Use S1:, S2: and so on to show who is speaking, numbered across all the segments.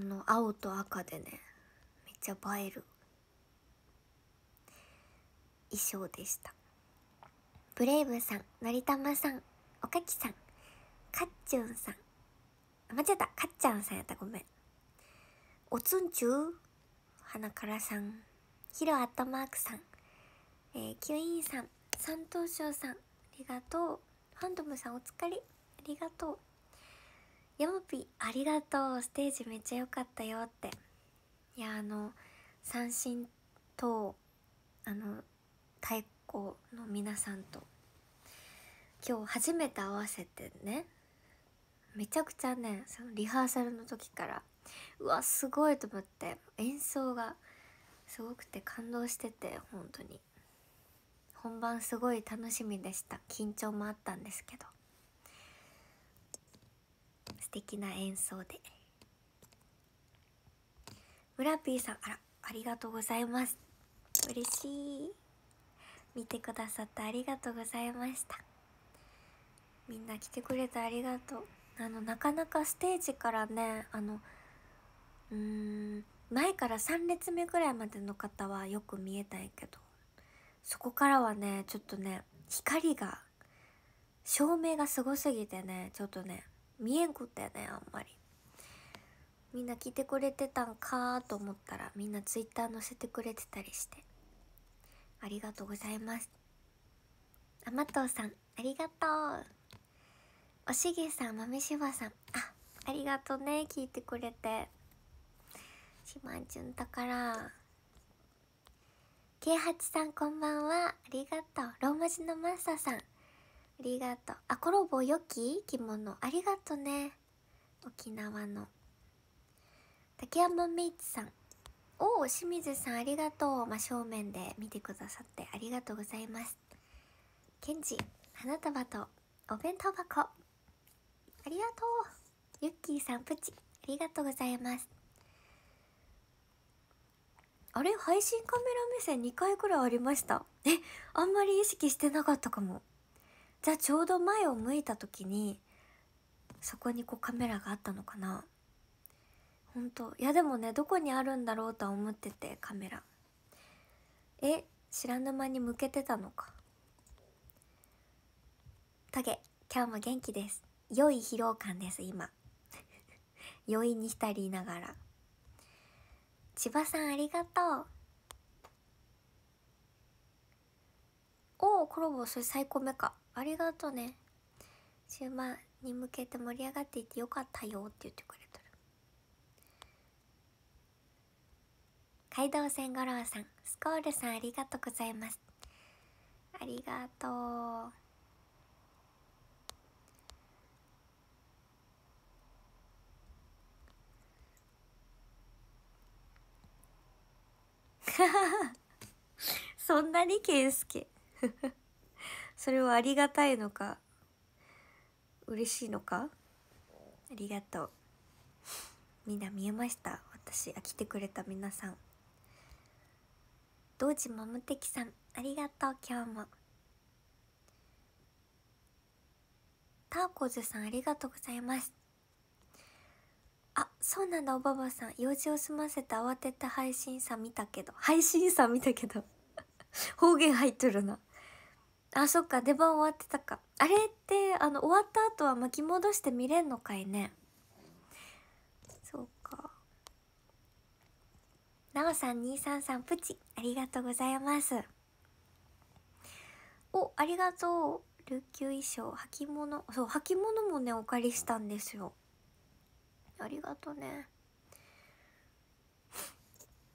S1: あの青と赤でねめっちゃ映える衣装でしたブレイブさん成まさんおかきさんかっちゅんさん間違えたかっちゃんさんやったごめんおつんちゅう花からさんひろあったマークさんえー、キュインさん三等賞さんありがとうファンドムさんお疲れありがとうヤマピありがとうステージめっちゃ良かったよっていやあの三振とあの太鼓の皆さんと今日初めて会わせてねめちゃくちゃねそのリハーサルの時からうわすごいと思って演奏がすごくて感動してて本当に本番すごい楽しみでした緊張もあったんですけど素敵な演奏でラピーさんあらありがとうございます嬉しい見てくださってありがとうございましたみんな来てくれてありがとうあのなかなかステージからねあのうーん前から3列目ぐらいまでの方はよく見えたんやけどそこからはねちょっとね光が照明がすごすぎてねちょっとね見えんこったよねあんまりみんな来てくれてたんかと思ったらみんなツイッター載せてくれてたりしてありがとうございますあまとうさんありがとうおしげさんまめしばさんあありがとうね聞いてくれてしまんちゅんたからけいはちさんこんばんはありがとうローマ字のマスターさんありがとう。あ、コロボよき着物。ありがとうね。沖縄の。竹山メイツさん。おお、清水さんありがとう。真正面で見てくださってありがとうございます。ケンジ、花束とお弁当箱。ありがとう。ユッキーさん、プチ。ありがとうございます。あれ配信カメラ目線2回くらいありました。え、あんまり意識してなかったかも。じゃあちょうど前を向いた時にそこにこうカメラがあったのかな本当いやでもねどこにあるんだろうとは思っててカメラえ知らぬ間に向けてたのかトゲ今日も元気です良い疲労感です今余韻 に浸りながら千葉さんありがとうおおコラボそれ最高目かありがとうね終盤に向けて盛り上がっていてよかったよって言ってくれてる海道線五郎さんスコールさんありがとうございますありがとう そんなに健介それはありがたいのか嬉しいのかありがとうみんな見えました私あ来てくれた皆さんうじまむてきさんありがとう今日もターコズさんありがとうございますあそうなんだおばばさん用事を済ませて慌てて配信さ見たけど配信さ見たけど方言入っとるなあそっか出番終わってたかあれってあの終わった後は巻き戻して見れんのかいねそうか奈緒さん233プチありがとうございますおありがとう琉球衣装履物そう履物もねお借りしたんですよありがとうね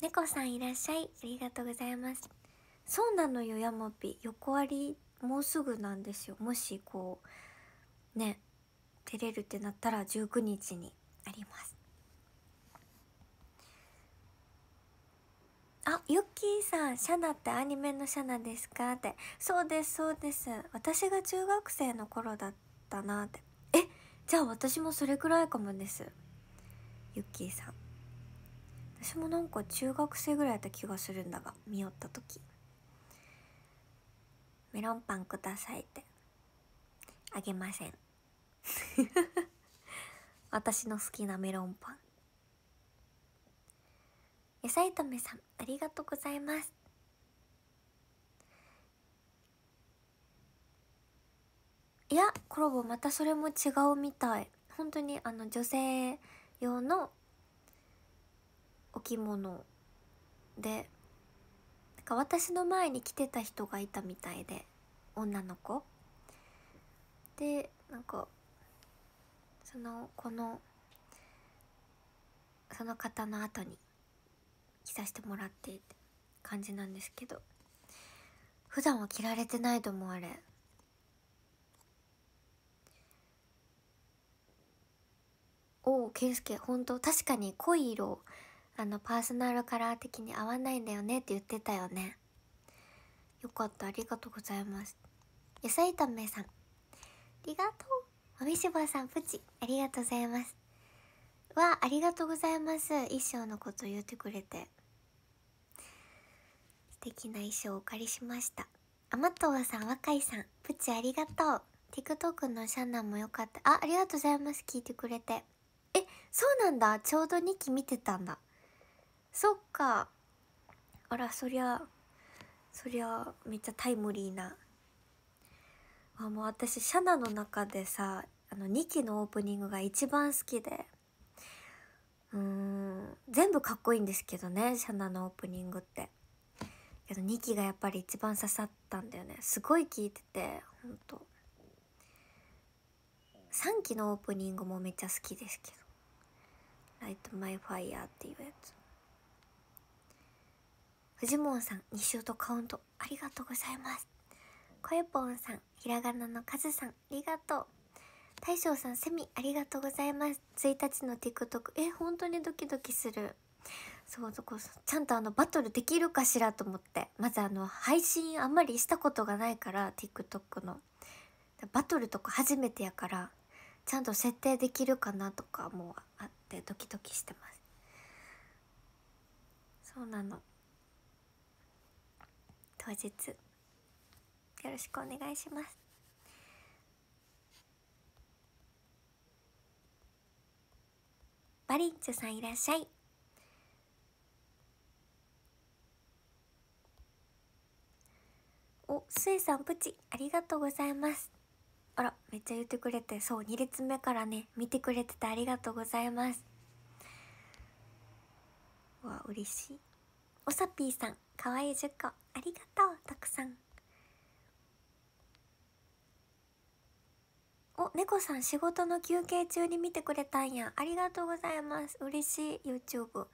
S1: 猫さんいらっしゃいありがとうございますそうなのよヤマピ横ありもうすぐなんですよもしこうね出れるってなったら19日にありますあユッキーさん「シャナってアニメのシャナですか?」って「そうですそうです私が中学生の頃だったな」って「えじゃあ私もそれくらいかもです」ユッキーさん私もなんか中学生ぐらいやった気がするんだが見よった時。メロンパンくださいってあげません 私の好きなメロンパン野菜とめさんありがとうございますいやコラボまたそれも違うみたい本当にあの女性用のお着物でか私の前に来てた人がいたみたいで女の子でなんかそのこのその方の後に着させてもらってって感じなんですけど普段は着られてないと思うあれおお健介ほんと確かに濃い色あのパーソナルカラー的に合わないんだよねって言ってたよねよかったありがとうございます野菜炒めさんありがとうおみしばさんプチありがとうございますわありがとうございます衣装のこと言ってくれて素敵な衣装をお借りしましたあまとわさん若いさんプチありがとう TikTok のシャナンもよかったあありがとうございます聞いてくれてえそうなんだちょうど2期見てたんだそっかあらそりゃそりゃめっちゃタイムリーなあもう私シャナの中でさあの2期のオープニングが一番好きでうーん全部かっこいいんですけどねシャナのオープニングってけど2期がやっぱり一番刺さったんだよねすごい聴いててほんと3期のオープニングもめっちゃ好きですけど「ライト・マイ・ファイヤー」っていうやつ藤ジさん、2週とカウント、ありがとうございます。こえぽんさん、ひらがなのカズさん、ありがとう。大将さん、セミ、ありがとうございます。1日の TikTok、え、本当にドキドキする。そう、そこ、ちゃんとあの、バトルできるかしらと思って。まずあの、配信あんまりしたことがないから、TikTok の。バトルとか初めてやから、ちゃんと設定できるかなとかもあって、ドキドキしてます。そうなの。当日よろしくお願いしますバリンチュさんいらっしゃいおスエさんプチありがとうございますあらめっちゃ言ってくれてそう2列目からね見てくれててありがとうございますわ嬉しいおさぴーさんかわいい10個ありがとうたくさんお猫さん仕事の休憩中に見てくれたんやありがとうございます嬉しい YouTube わ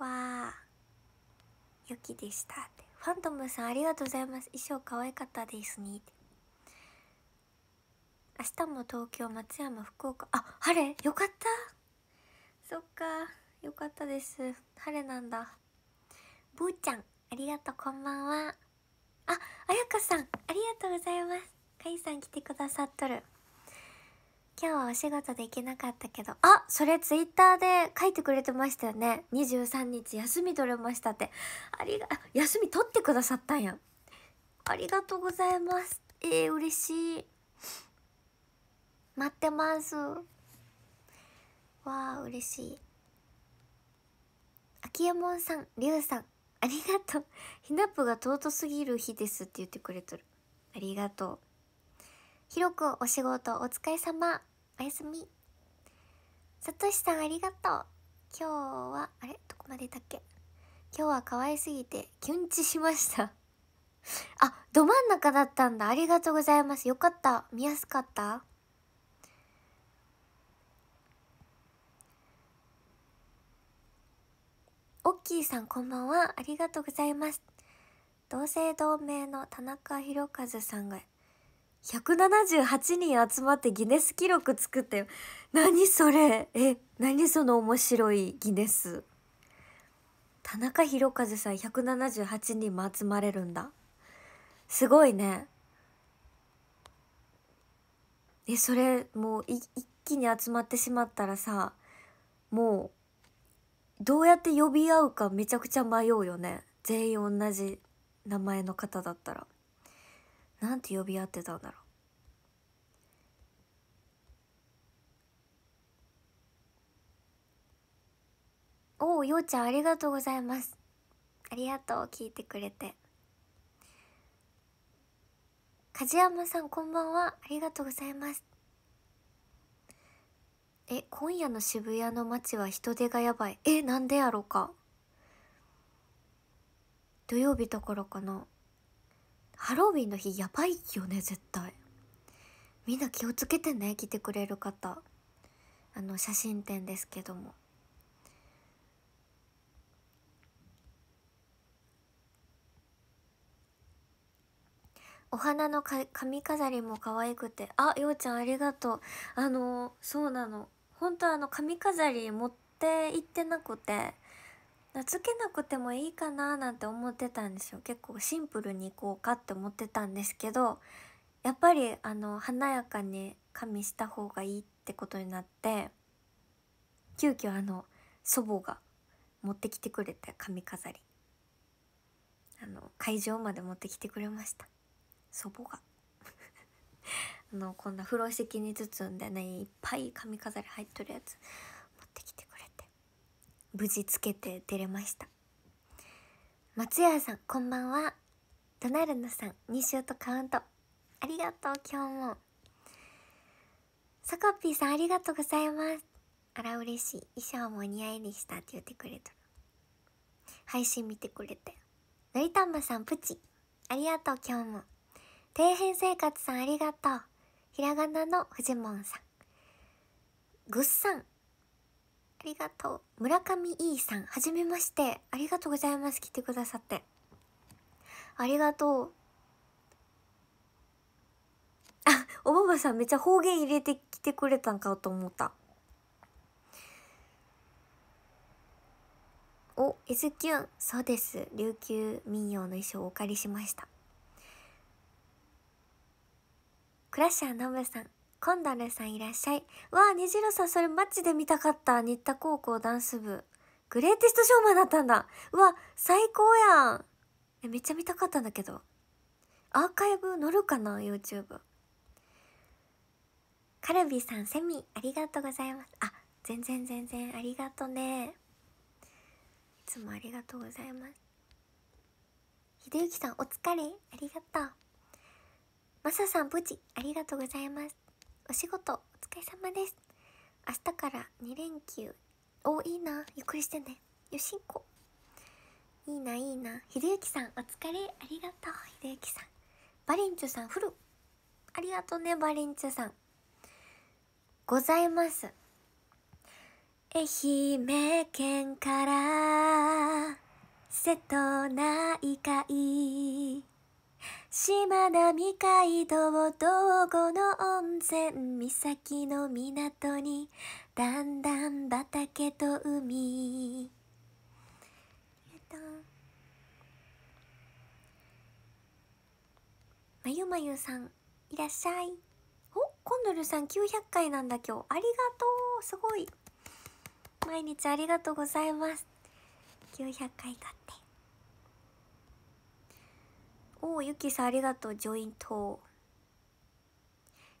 S1: あ良きでしたファントムさんありがとうございます衣装可愛かったですね明日も東京松山福岡あ晴れよかったそっかよかったです晴れなんだぶーちゃん、ありがとう、こんばんは。あ、あやかさん、ありがとうございます。かいさん来てくださっとる。今日はお仕事で行けなかったけど、あ、それツイッターで書いてくれてましたよね。23日休み取れましたって。ありが、休み取ってくださったんや。ありがとうございます。えー、嬉しい。待ってます。わあ、嬉しい。秋山さん、りゅうさん、ありがとう。ひなぷが尊すぎる日ですって言ってくれとる。ありがとう。ひろくん、お仕事お疲れ様。おやすみ。さとしさん、ありがとう。今日は、あれどこまでだっけ今日は可愛すぎて、キュンチしました。あ、ど真ん中だったんだ。ありがとうございます。よかった。見やすかったッキーさんこんばんは。ありがとうございます。同姓同名の田中宏和さんが178人集まってギネス記録作って何それえ、何その面白いギネス。田中宏和さん178人も集まれるんだ。すごいね。え、それもう一気に集まってしまったらさ、もうどうやって呼び合うかめちゃくちゃ迷うよね全員同じ名前の方だったらなんて呼び合ってたんだろうおおようちゃんありがとうございますありがとう聞いてくれて梶山さんこんばんはありがとうございますえ今夜の渋谷の街は人手がやばいえなんでやろか土曜日だからかなハロウィンの日やばいよね絶対みんな気をつけてね来てくれる方あの写真展ですけどもお花のか髪飾りも可愛くてあようちゃんありがとうあのー、そうなの本当あの髪飾り持って行ってなくてつけなくてもいいかななんて思ってたんですよ結構シンプルにいこうかって思ってたんですけどやっぱりあの華やかに髪した方がいいってことになって急遽あの祖母が持ってきてくれて髪飾りあの会場まで持ってきてくれました祖母がのこんな風呂敷に包んでねいっぱい髪飾り入っとるやつ持ってきてくれて無事つけて出れました松屋さんこんばんはドナルドさん2週とカウントありがとう今日もさかぴーさんありがとうございますあら嬉しい衣装もお似合いでしたって言ってくれた配信見てくれてのりたんばさんプチありがとう今日も底辺生活さんありがとうひらがなのフジモンさん。ぐっさん。ありがとう。村上 E さん。はじめまして。ありがとうございます。来てくださって。ありがとう。あ、おばばさんめっちゃ方言入れてきてくれたんかと思った。お、えずきゅん。そうです。琉球民謡の衣装をお借りしました。クラッシャーのブさん、コンドルさんいらっしゃい。わあ、虹色さん、それマッチで見たかった。新田高校ダンス部。グレーテストショーマンだったんだ。うわ、最高やん。え、めっちゃ見たかったんだけど。アーカイブ載るかな ?YouTube。カルビさん、セミ、ありがとうございます。あ、全然全然ありがとね。いつもありがとうございます。ひでゆきさん、お疲れ。ありがとう。マサさん、無事、ありがとうございます。お仕事、お疲れ様です。明日から2連休。お、いいな。ゆっくりしてね。よしんこ。いいな、いいな。ひでゆきさん、お疲れ。ありがとう、ひでゆきさん。バリンチュさん、フル。ありがとうね、バリンチュさん。ございます。愛媛県から瀬戸内海しまなみ海道道後の温泉岬の港にだんだん畑と海まゆまゆさんいらっしゃいおコンドルさん900回なんだ今日ありがとうすごい毎日ありがとうございます900回だっておお、ゆきさんありがとう、ジョイント。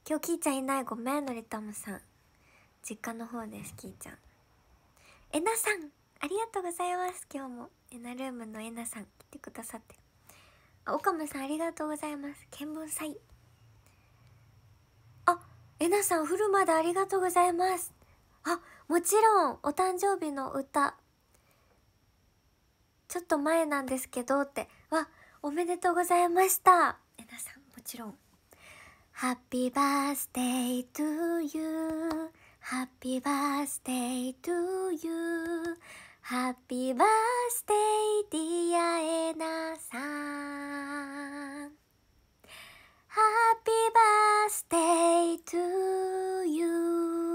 S1: 今日、きーちゃんいない、ごめん、のりたむさん。実家の方です、きーちゃん。えなさん、ありがとうございます、今日も。エナルームのえなさん、来てくださって。あ、岡村さん、ありがとうございます。見聞祭。あ、えなさん、フルまでありがとうございます。あ、もちろん、お誕生日の歌。ちょっと前なんですけどっておめでとうございましたえなさんもちろん「ハッピーバースデイトゥーユーハッピーバースデイトゥーユーハッピーバースデイディア
S2: エナさんハッピーバースデイトゥーユー」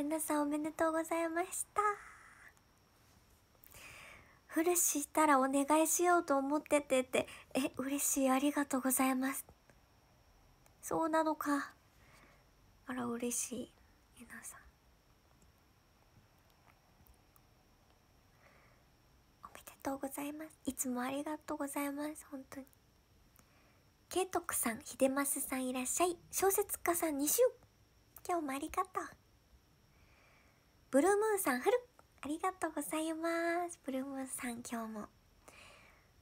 S1: 皆さんおめでとうございましたフルしたらお願いしようと思っててってえ嬉しいありがとうございますそうなのかあら嬉しいえなさんおめでとうございますいつもありがとうございます本当にとくさんますさんいらっしゃい小説家さん2週今日もありがとうブルームーンさん、はるありがとうございます。ブルームーンさん、今日も。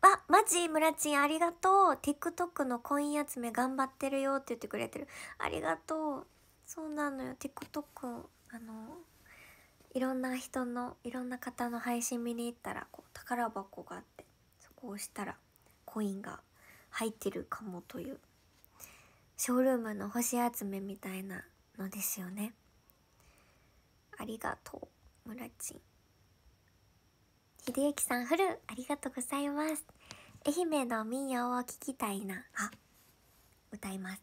S1: あ、マジ村ラチありがとう。TikTok のコイン集め頑張ってるよって言ってくれてる。ありがとう。そうなのよ。TikTok、あの、いろんな人の、いろんな方の配信見に行ったら、こう、宝箱があって、そこを押したら、コインが入ってるかもという、ショールームの星集めみたいなのですよね。ありがとう。村ちん。秀幸さん、フル、ありがとうございます。愛媛の民謡を聞きたいな。あ、歌います。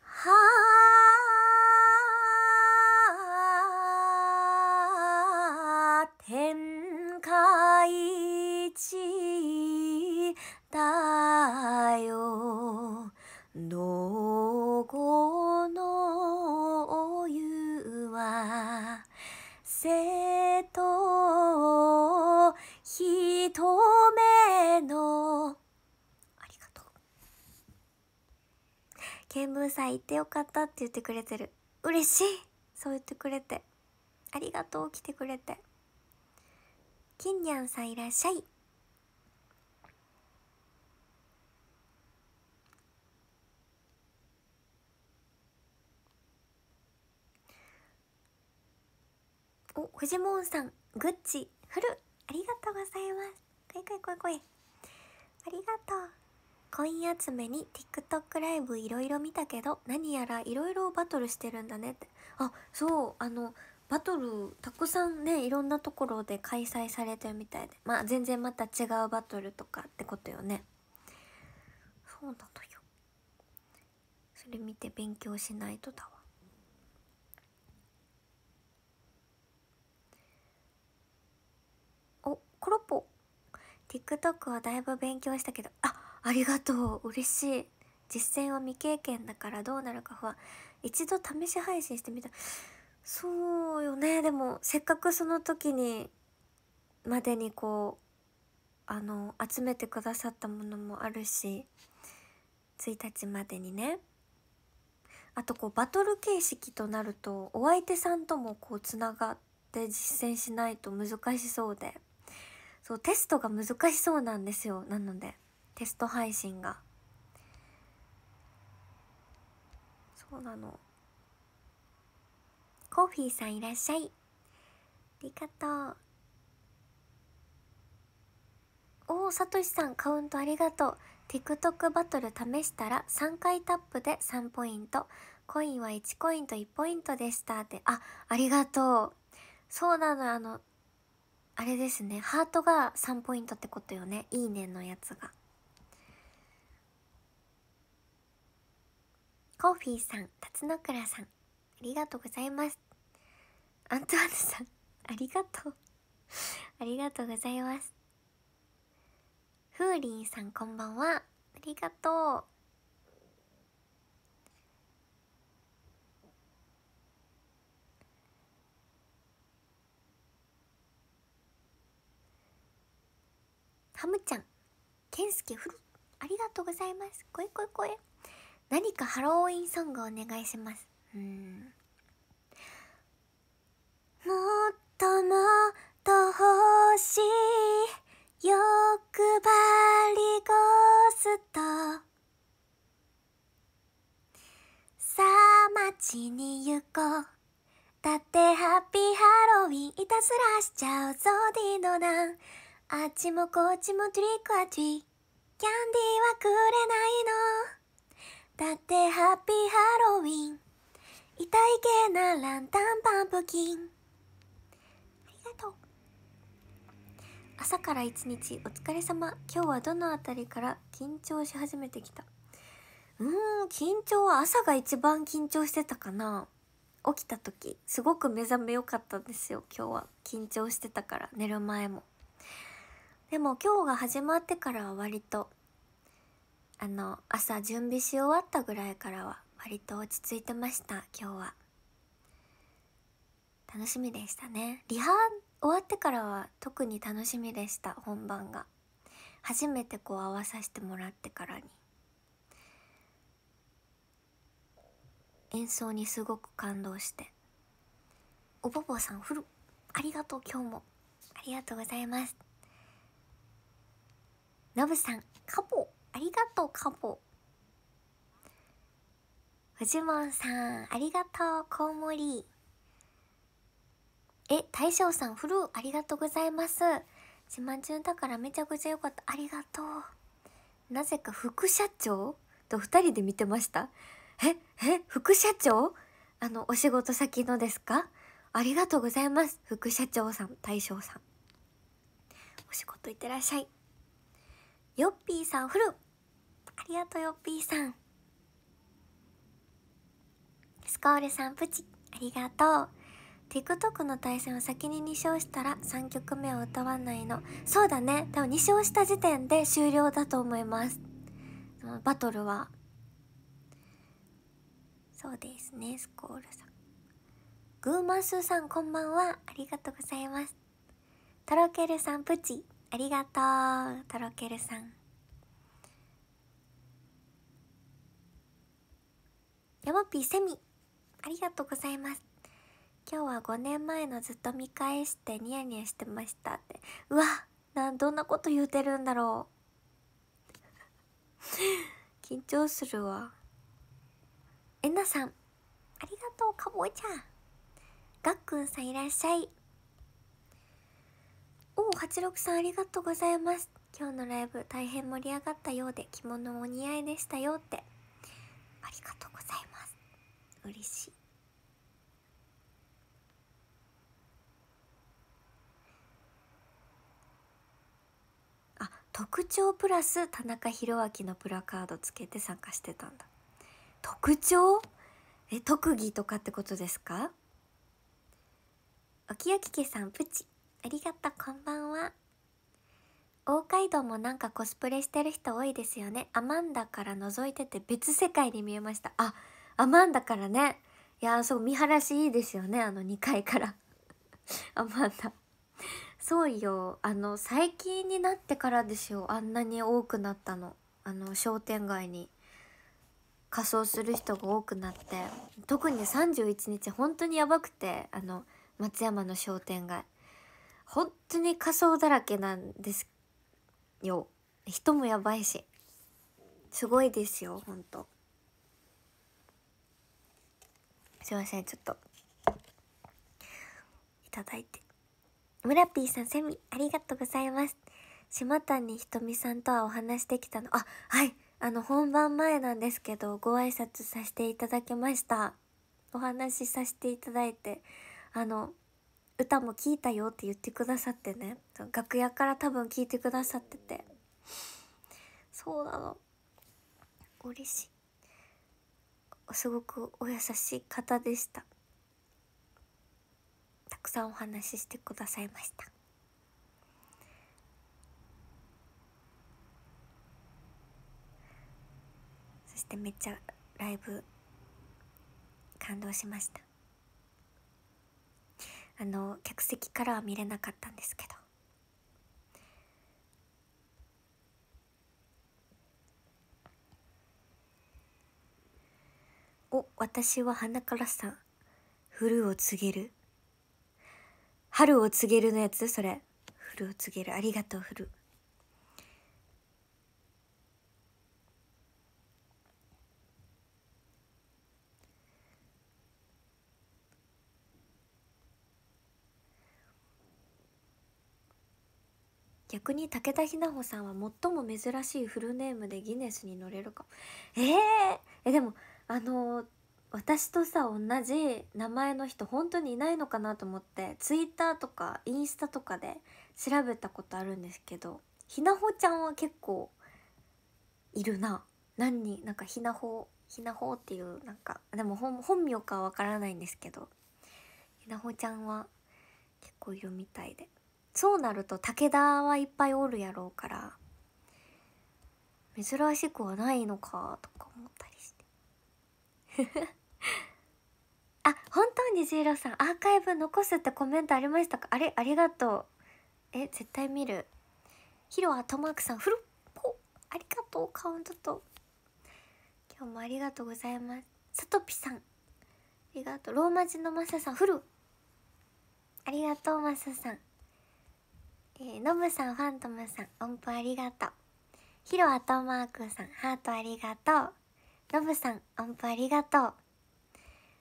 S1: は
S2: あ、天下一だよ。どう
S1: 一目のありがとう見聞さん行ってよかったって言ってくれてる嬉しいそう言ってくれてありがとう来てくれて金にゃんさんいらっしゃいおフジモンさんグッチフルありがとうございます。こいこいこいありがとう。コイン集めに TikTok ライブいろいろ見たけど、何やらいろいろバトルしてるんだねって。あ、そう、あの、バトルたくさんね、いろんなところで開催されてるみたいで。まあ全然また違うバトルとかってことよね。そうなのよ。それ見て勉強しないとだわ。コロポ TikTok はだいぶ勉強したけどあありがとう嬉しい実践は未経験だからどうなるか不安一度試し配信してみたそうよねでもせっかくその時にまでにこうあの集めてくださったものもあるし1日までにねあとこうバトル形式となるとお相手さんともこうつながって実践しないと難しそうで。そうテストが難しそうなんですよなのでテスト配信がそうなのコーヒーさんいらっしゃいありがとうおお、さとしさん、カウントありがとう。TikTok バトル試したら3回タップで3ポイント。コインは1コインと1ポイントでしたって。あ、ありがとう。そうなの、あの、あれですねハートが3ポイントってことよねいいねのやつがコーフィーさん辰野倉さんありがとうございますアントワーヌさんありがとうありがとうございますフーリンさんこんばんはありがとうハムちゃん、ケンスケフル、ありがとうございます。こいこいこい。何かハロウィンソングお願いします。うん。もっともっ
S2: と欲しい欲張りゴーストさあ
S1: 街に行こうだってハッピーハロウィンいたずらしちゃうゾディのなんあっちもこっちもトリックアテキャンディーはくれないのだってハッピーハロウィン痛い系なランタンパンプキンありがとう朝から一日お疲れ様今日はどのあたりから緊張し始めてきたうーん緊張は朝が一番緊張してたかな起きた時すごく目覚めよかったんですよ今日は緊張してたから寝る前もでも今日が始まってからは割とあの朝準備し終わったぐらいからは割と落ち着いてました今日は楽しみでしたねリハ終わってからは特に楽しみでした本番が初めてこう合わさせてもらってからに演奏にすごく感動しておぼぼさんフるありがとう今日もありがとうございますノブさん、カポ、ありがとう、カポ。フジモンさん、ありがとう、コウモリ。え、大将さん、フルー、ありがとうございます。自慢中だからめちゃくちゃ良かった。ありがとう。なぜか副社長と二人で見てました。え、え、副社長あの、お仕事先のですかありがとうございます。副社長さん、大将さん。お仕事いってらっしゃい。ヨッピーさんお風呂ありがとうヨッピーさんスコールさんプチありがとう TikTok の対戦を先に2勝したら3曲目を歌わないのそうだね多分2勝した時点で終了だと思いますバトルはそうですねスコールさんグーマスさんこんばんはありがとうございますとろけるさんプチありがとうとろけるさんやもぴセミありがとうございます今日は5年前のずっと見返してニヤニヤしてましたってうわなんどんなこと言うてるんだろう 緊張するわえなさんありがとうかぼちゃんがっくんさんいらっしゃいお8さんありがとうございます今日のライブ大変盛り上がったようで着物もお似合いでしたよってありがとうございます嬉しいあ特徴プラス田中宏明のプラカードつけて参加してたんだ特徴え特技とかってことですか秋秋家さんプチありがとう、こんばんは。大街道もなんかコスプレしてる人多いですよね。アマンダから覗いてて別世界に見えました。あ、アマンダからね。いやそう、見晴らしいいですよね、あの2階から。アマンダ。そうよ、あの、最近になってからですよ、あんなに多くなったの。あの、商店街に。仮装する人が多くなって特に31日本当にやばくてあの松山の商店街本当に仮装だらけなんですよ人もやばいしすごいですよ本当すいませんちょっといただいて村ピーさんセミありがとうございます島谷ひとみさんとはお話できたのあはいあの本番前なんですけどご挨拶させていただきましたお話しさせていただいてあの歌も聴いたよって言ってくださってね楽屋から多分聴いてくださっててそうなの嬉しいすごくお優しい方でしたたくさんお話ししてくださいましたそしてめっちゃライブ感動しましたあの客席からは見れなかったんですけどお私は花からさん古を告げる春を告げるのやつそれ古を告げるありがとう古逆に武田ひなほさんは最も珍しいフルネームでギネスに乗れるかえー、えでもあのー、私とさ同じ名前の人本当にいないのかなと思ってツイッターとかインスタとかで調べたことあるんですけどひなほちゃんは結構いるな何になんかひなほひなほっていうなんかでも本名かはわからないんですけどひなほちゃんは結構いるみたいで。そうなると武田はいっぱいおるやろうから珍しくはないのかとか思ったりして あ本当にジーロさんアーカイブ残すってコメントありましたかあれありがとうえ絶対見るヒロアトマークさんフルポありがとうカウントと今日もありがとうございますさとぴさんありがとうローマ字のマサさんフルありがとうマサさんえー、ノムさん、ファントムさん、音符ありがとう。ヒロアトマークさん、ハートありがとう。ノブさん、音符ありがとう。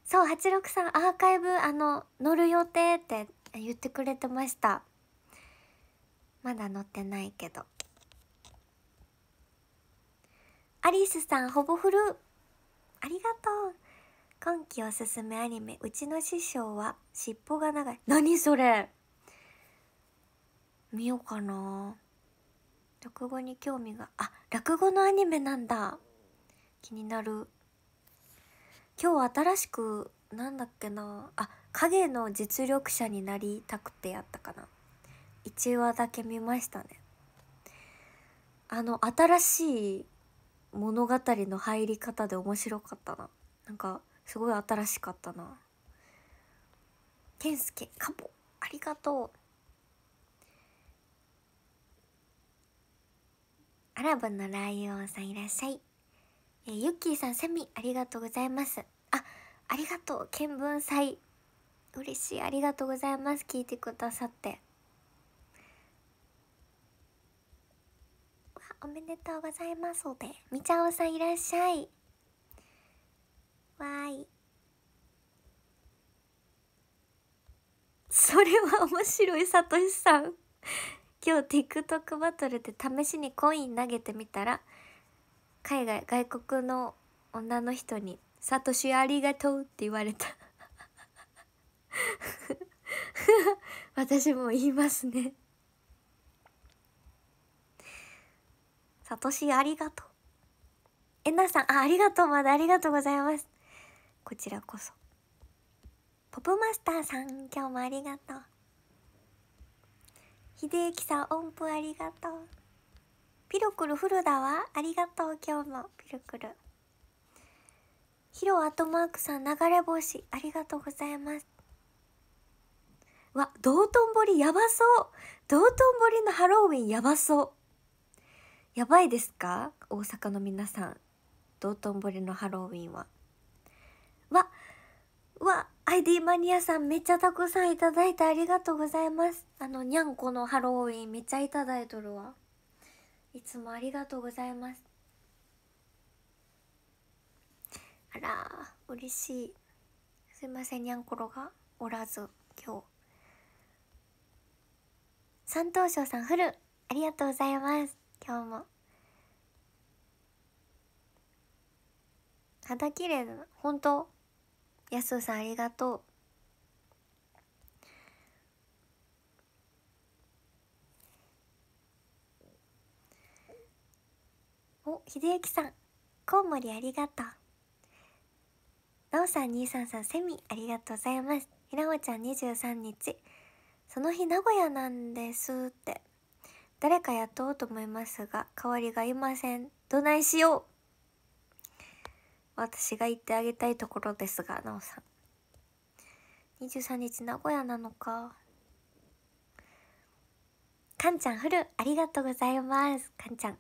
S1: そう、86さん、アーカイブ、あの、乗る予定って言ってくれてました。まだ乗ってないけど。アリスさん、ほぼフル。ありがとう。今季おすすめアニメ、うちの師匠は尻尾が長い。何それ見ようかな落語に興味があ落語のアニメなんだ気になる今日新しくなんだっけなあ影の実力者になりたくてやったかな1話だけ見ましたねあの新しい物語の入り方で面白かったななんかすごい新しかったな健介カポありがとうアラブのライオンさんいらっしゃい。えー、ユッキーさん、セミ、ありがとうございます。あ、ありがとう、見聞祭。嬉しい、ありがとうございます。聞いてくださって。おめでとうございますおで、みちゃおさんいらっしゃい。わーい。それは面白い、さとしさん。今日 TikTok バトルで試しにコイン投げてみたら海外外国の女の人に「サトシありがとう」って言われた 私も言いますねサトシありがとうえなさんあありがとうまだありがとうございますこちらこそポップマスターさん今日もありがとう秀幸さん音符ありがとうピロクルフルだわありがとう今日もピロクルヒロアトマークさん流れ星ありがとうございますわ道頓堀やばそう道頓堀のハロウィンやばそうやばいですか大阪の皆さん道頓堀のハロウィンはわわ ID マニアさんめっちゃたくさんいただいてありがとうございますあのにゃんこのハロウィンめっちゃいただいとるわいつもありがとうございますあら嬉しいすいませんにゃんころがおらず今日三等賞さんフルありがとうございます今日も肌綺麗だな本当やすさんありがとうお、ひでゆきさん、コウモリありがとう。なおさん、にいさんさん、セミありがとうございます。ひらもちゃん二十三日、その日名古屋なんですって。誰か雇おうと思いますが、代わりがいません。どないしよう私が言ってあげたいところですが、なおさん。23日、名古屋なのか。かんちゃん、フル、ありがとうございます。かんちゃん。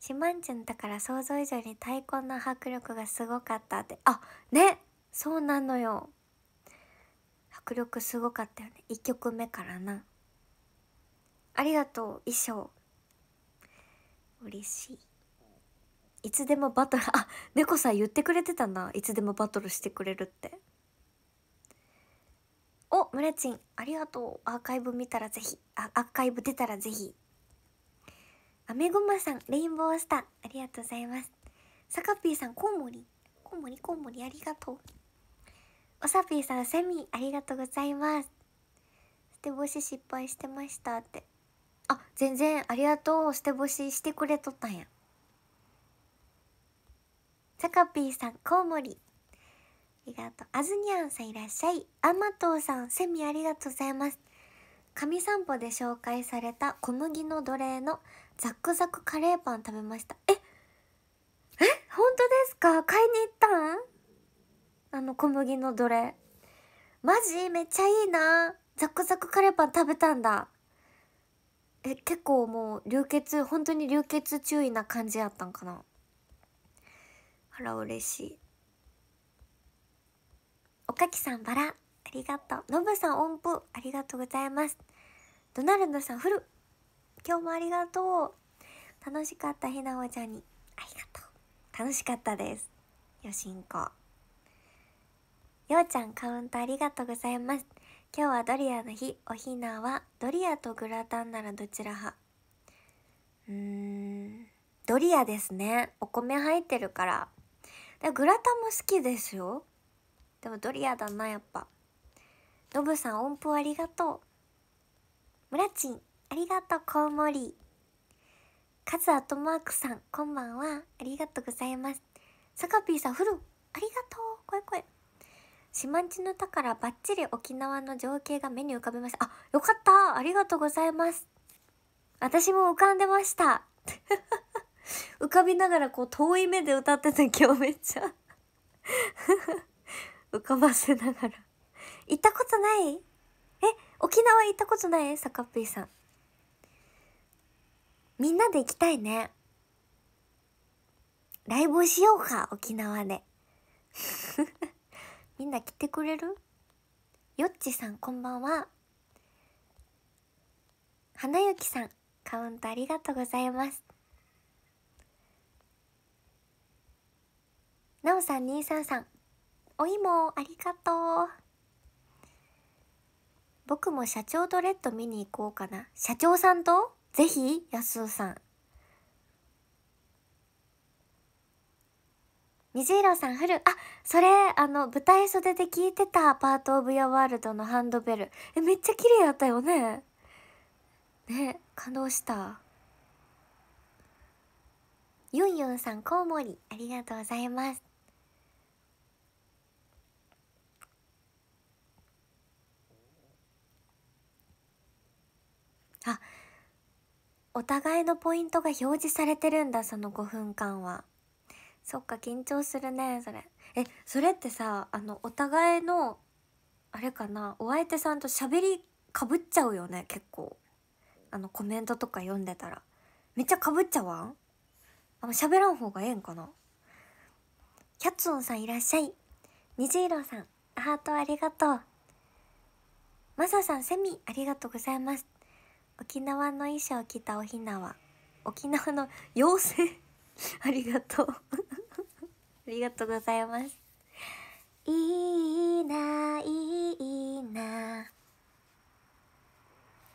S1: シまんちゃんだから想像以上に太鼓の迫力がすごかったって。あ、ねそうなのよ。迫力すごかったよね。1曲目からな。ありがとう、衣装。嬉しい。いつでもバトル、あ、猫さん言ってくれてたな。いつでもバトルしてくれるって。お、ムレチン、ありがとう。アーカイブ見たらぜひ、あアーカイブ出たらぜひ。アメゴマさん、レインボースター、ありがとうございます。サカピーさん、コウモリ、コウモリ、コウモリ、ありがとう。おさぴーさん、セミ、ありがとうございます。捨て星失敗してましたって。あ、全然、ありがとう。捨て星してくれとったんや。チャカピーさん、コウモリ。ありがとう。アズニャンさんいらっしゃい。あまとうさん、セミありがとうございます。神散歩で紹介された小麦の奴隷のザクザクカレーパン食べました。ええ本当ですか買いに行ったんあの小麦の奴隷。マジめっちゃいいな。ザクザクカレーパン食べたんだ。え、結構もう流血、本当に流血注意な感じやったんかな。あら嬉しいおかきさんバラありがとうのぶさん音符ありがとうございますドナルドさんフル今日もありがとう楽しかったひなおちゃんにありがとう楽しかったですよしんこようちゃんカウントありがとうございます今日はドリアの日おひなはドリアとグラタンならどちら派うーんドリアですねお米入ってるからでグラタンも好きですよでもドリアだなやっぱノブさん音符ありがとうムラチンありがとうコウモリカズアトマークさんこんばんはありがとうございますサカピーさんフルありがとう声声こい島んの宝からバッチリ沖縄の情景が目に浮かびましたあよかったありがとうございます私も浮かんでました浮かびながらこう遠い目で歌ってた今日めっちゃ 浮かばせながら行ったことないえ沖縄行ったことないサカッピーさんみんなで行きたいねライブをしようか沖縄で みんな来てくれるよっちさんこんばんは花ゆきさんカウントありがとうございますなおさん2さん。お芋ありがとう僕も社長とレッド見に行こうかな社長さんとぜひ安尾さん水色さん、フル。あ、それ、あの、舞台袖で聞いてた、パート・オブ・ヤ・ワールドのハンドベル。え、めっちゃ綺麗だったよね。ね、感動した。ユンユンさん、コウモリ、ありがとうございます。あお互いのポイントが表示されてるんだその5分間はそっか緊張するねそれえそれってさあのお互いのあれかなお相手さんと喋りかぶっちゃうよね結構あのコメントとか読んでたらめっちゃかぶっちゃわんあ喋らん方がええんかなキャッツオンさんいらっしゃい虹色さんハートありがとうマサさんセミありがとうございます沖縄の衣装着たおひなは沖縄の妖精 ありがとう ありがとうございますいいないいな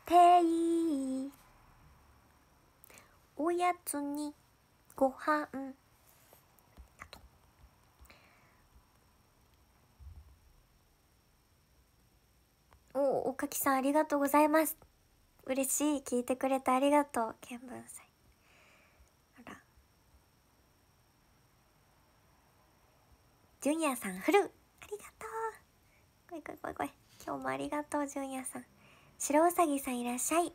S1: ていおやつにご飯おおかきさんありがとうございます嬉しい聞いてくれてありがとう見聞祭あらジュニアさんフルありがとう来い来い来い来い今日もありがとうジュニアさん白うさぎさんいらっしゃい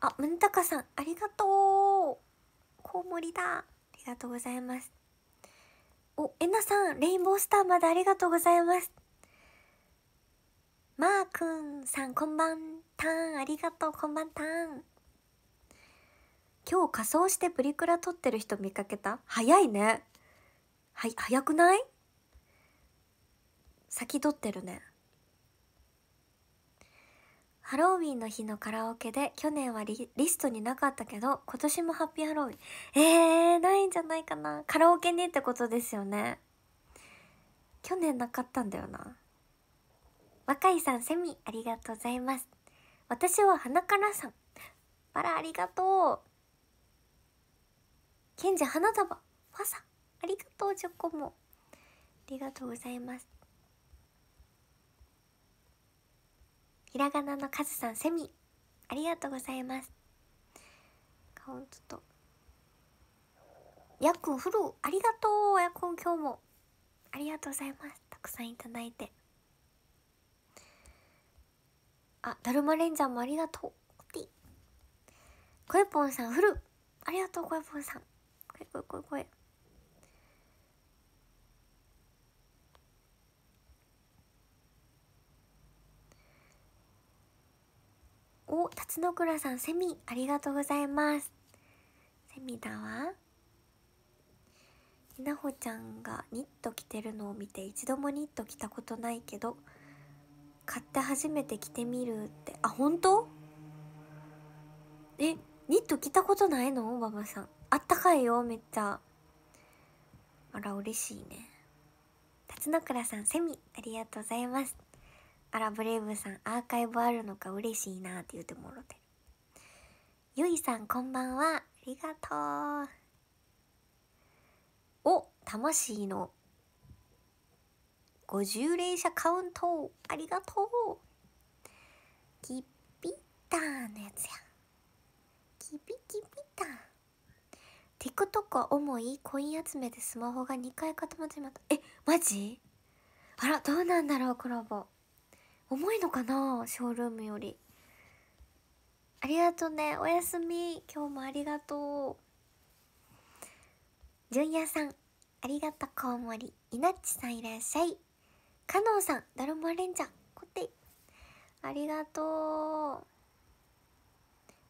S1: あむんたかさんありがとうコウモリだありがとうございますおえなさんレインボースターまでありがとうございますマー君さんこんばんタンありがとうこんばんた今日仮装してプリクラ撮ってる人見かけた早いねはい早くない先取ってるねハロウィンの日のカラオケで去年はリストになかったけど今年もハッピーハロウィンえー、ないんじゃないかなカラオケにってことですよね去年なかったんだよな若井さんセミありがとうございます私は花からさん。バラありがとう。賢者花束。ファサ。ありがとう、チョコも。ありがとうございます。ひらがなのカズさん、セミ。ありがとうございます。カウントと。ヤっくん、フル。ありがとう、やっくン今日も。ありがとうございます。たくさんいただいて。あ、だるまレンジャーもありがとう。こえぽんさん、フルありがとう、こえぽんさん。こえこえこえこえ。お、辰野倉さん、セミ、ありがとうございます。セミだわ。ひなほちゃんがニット着てるのを見て、一度もニット着たことないけど、買って初めて着てみるってあ本当えニット着たことないの馬場さんあったかいよめっちゃあら嬉しいね辰野倉さんセミありがとうございますあらブレイブさんアーカイブあるのか嬉しいなって言うてもろてゆいさんこんばんはありがとうお魂の50連射カウントありがとうキピッターのやつやキピキピッター TikTok は重いコイン集めでスマホが2回固まってしまったえマジあらどうなんだろうコラボ重いのかなショールームよりありがとうねおやすみ今日もありがとう純也さんありがとうコウモリいなっちさんいらっしゃいカノンさん、ダルマレンジャー、こって。ありがとう。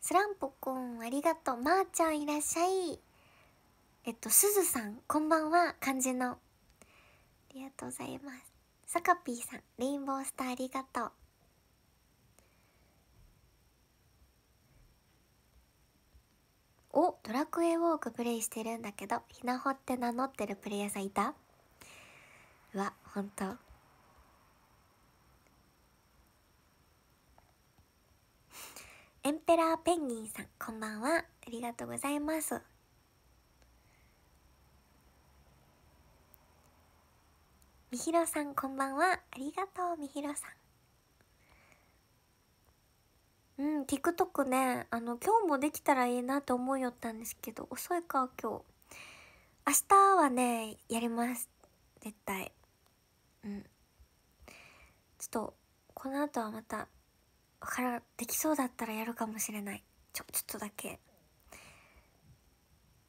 S1: スランポくん、ありがとう。まー、あ、ちゃん、いらっしゃい。えっと、すずさん、こんばんは、漢字の。ありがとうございます。さかぴーさん、レインボースター、ありがとう。おドラクエウォークプレイしてるんだけどひなほって名乗ってるプレイヤーさんいたわほんとエンペラーペンギンさん、こんばんは。ありがとうございます。みひろさん、こんばんは。ありがとう、みひろさん。うん、TikTok ね、あの、今日もできたらいいなと思いよったんですけど、遅いか、今日。明日はね、やります。絶対。うん。ちょっと、この後はまたからできそうだったらやるかもしれないちょちょっとだけ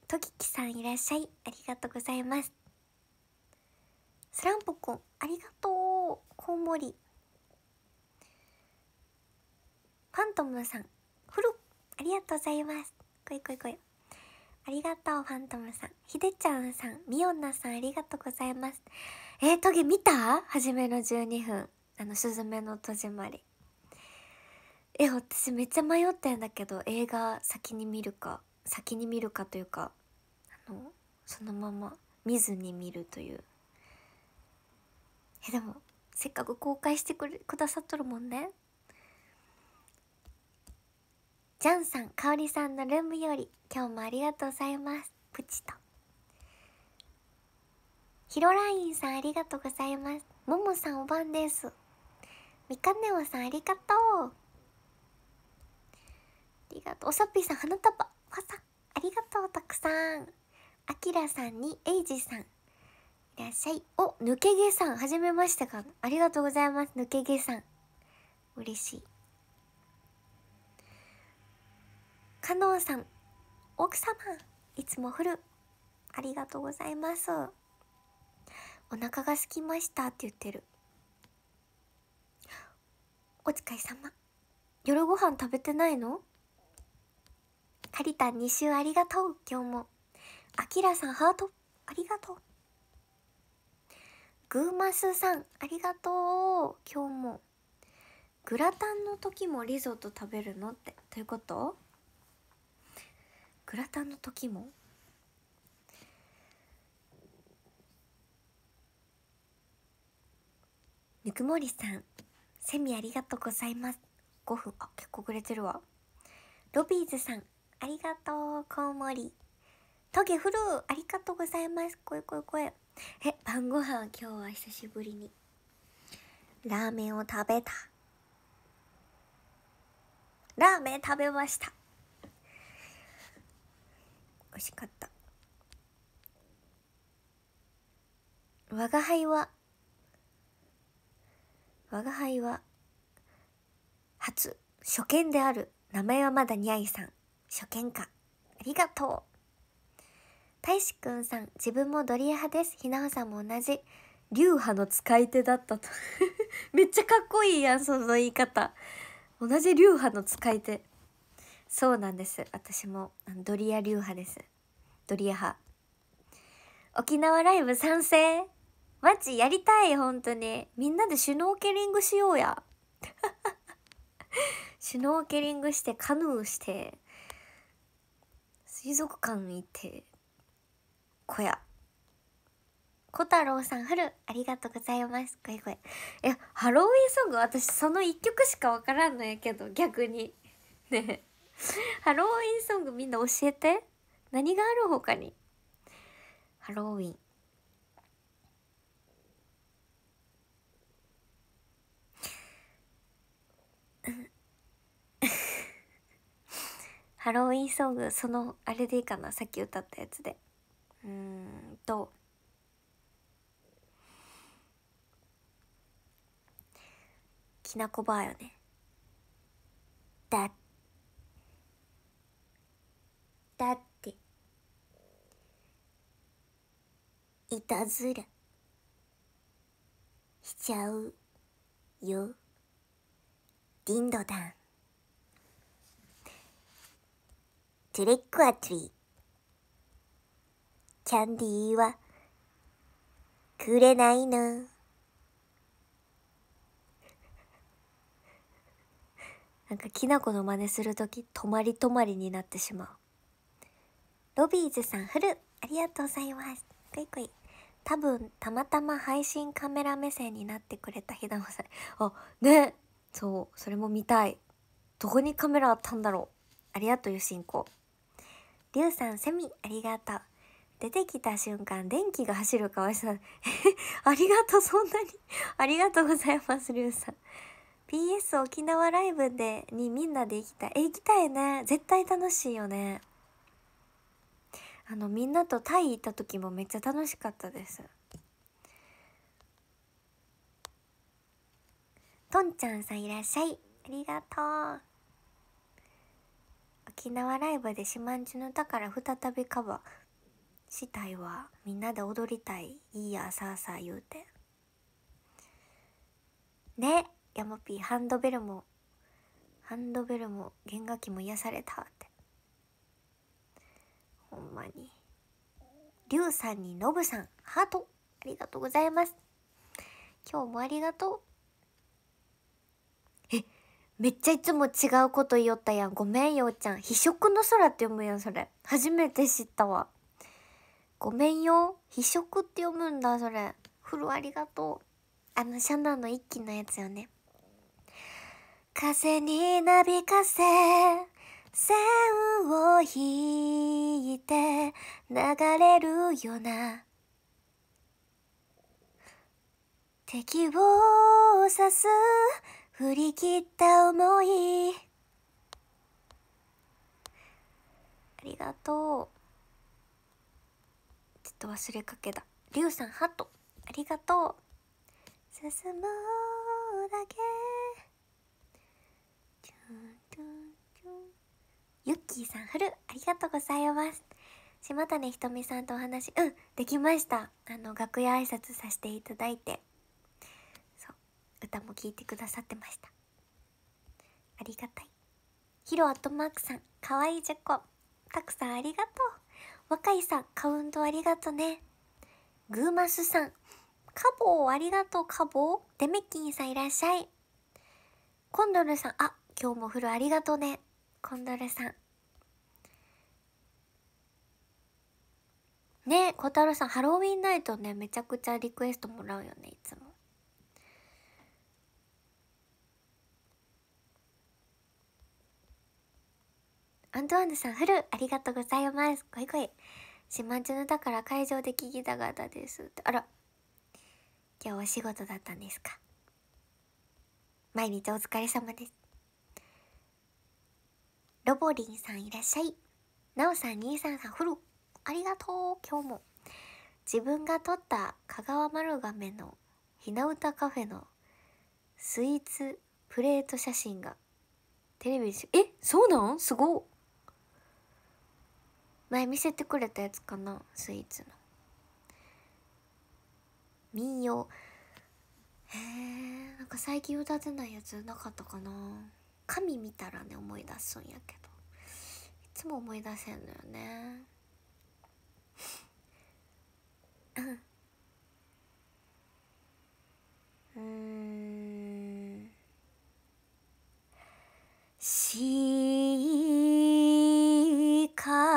S1: とききさんいらっしゃいありがとうございますスランポコありがとうコウモリファントムさんフルありがとうございますこいこいこいありがとうファントムさんひでちゃんさんみおんなさんありがとうございますえー、トゲ見た初めの12分あの「すずめの戸締まり」え私めっちゃ迷ったんだけど映画先に見るか先に見るかというかあのそのまま見ずに見るというえでもせっかく公開してくれくださっとるもんねジャンさん、かおりさんのルームより、今日もありがとうございます。プチと。ヒロラインさん、ありがとうございます。ももさん、おばんです。みかねおさん、ありがとう。ありがとう。おさっぴーさん、花束。わさ、ありがとう、たくさん。あきらさんに、えいじさん。いらっしゃい。お、抜け毛さん。はじめましてか。ありがとうございます。抜け毛さん。嬉しい。かのうさん。奥様。いつも降る。ありがとうございます。お腹が空きましたって言ってる。お疲れ様。夜ご飯食べてないのハリタン2週ありがとう今日もあきらさんハートありがとうグーマスさんありがとう今日もグラタンの時もリゾート食べるのってということグラタンの時もぬくもりさんセミありがとうございます5分あ結構くれてるわロビーズさんありがとう、コウモリ。トゲフルありがとうございます。こいこいこい。え、晩ご飯今日は久しぶりに。ラーメンを食べた。ラーメン食べました。美味しかった。我が輩は、我が輩は、初、初見である。名前はまだにゃいさん。初見か。ありがとう。大志くんさん、自分もドリア派です。ひなわさんも同じ。流派の使い手だったと めっちゃかっこいいやん、その言い方。同じ流派の使い手。そうなんです。私もドリア流派です。ドリア派。沖縄ライブ賛成マジやりたい、本当に。みんなでシュノーケリングしようや。シュノーケリングして、カヌーして、水族館行って小屋小太郎さん春ありがとうございますこいこいいハロウィンソング私その1曲しかわからんのやけど逆にねハロウィンソングみんな教えて何があるほかにハロウィンハロウィンソングそのあれでいいかなさっき歌ったやつでうんときなこばあよねだだっていたずらしちゃうよディンドダントリックアトリー。キャンディーはくれないな。なんかきなこの真似する時止まり止まりになってしまう。ロビーズさん、フルありがとうございます。こいこい。多分、たまたま配信カメラ目線になってくれたひだまさん。あ、ねそう、それも見たい。どこにカメラあったんだろう。ありがとう、ゆしんこ。りゅうさん、セミ、ありがとう。出てきた瞬間、電気が走るかわいそう。ありがとう、そんなに。ありがとうございます、りゅうさん。PS 沖縄ライブで、にみんなで行きたい。え、行きたいね。絶対楽しいよね。あの、みんなとタイ行った時もめっちゃ楽しかったです。とんちゃんさんいらっしゃい。ありがとう。沖縄ライブで「島んじゅから再びカバーしたいわみんなで踊りたいいいやさあさあ言うてねヤマピーハンドベルもハンドベルも弦楽器も癒されたってほんまにりゅうさんにのぶさんハートありがとうございます今日もありがとうめっちゃいつも違うこと言おったやん。ごめんようちゃん。非色の空って読むやん、それ。初めて知ったわ。ごめんよ。非色って読むんだ、それ。フルありがとう。あの、シャナの一気のやつよね。風になびかせ、線を引いて流れるよな。敵を指す振り切った思いありがとうちょっと忘れかけたりゅうさんハットありがとう進もうだけユッキーさんフルありがとうございます島谷ひとみさんとお話うんできましたあの楽屋挨拶させていただいて歌も聴いてくださってましたありがたいヒロアットマークさんかわいいじゃこたくさんありがとう若いさんカウントありがとねグーマスさんカボーありがとうカボーデメッキンさんいらっしゃいコンドルさんあ今日も風呂ありがとうねコンドルさんねえ小太郎さんハロウィンナイトねめちゃくちゃリクエストもらうよねいつもアントワンヌさん、フルありがとうございます。こいこい。島中だから会場で聞きたかったです。あら。今日お仕事だったんですか。毎日お疲れ様です。ロボリンさんいらっしゃい。ナオさん、兄さんさん、フルありがとう。今日も。自分が撮った香川丸亀のひな歌カフェのスイーツプレート写真がテレビでえそうなんすご前見せてくれたやつかなスイーツの民謡へえんか最近歌ってないやつなかったかな神見たらね思い出すんやけどいつも思い出せんのよねう
S2: んしか